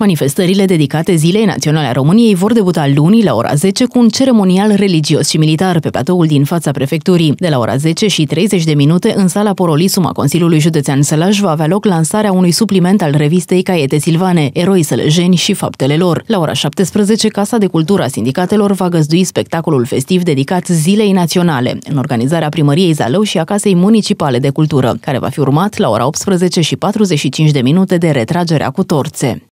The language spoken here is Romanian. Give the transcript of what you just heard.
Manifestările dedicate Zilei Naționale a României vor debuta luni la ora 10 cu un ceremonial religios și militar pe platoul din fața prefecturii. De la ora 10 și 30 de minute, în sala Porolisum a Consiliului Județean Sălaj va avea loc lansarea unui supliment al revistei Caiete Silvane, Eroi Sălăjeni și Faptele lor. La ora 17, Casa de Cultură a Sindicatelor va găzdui spectacolul festiv dedicat Zilei Naționale, în organizarea Primăriei Zalău și a Casei Municipale de Cultură, care va fi urmat la ora 18 și 45 de minute de retragerea cu torțe.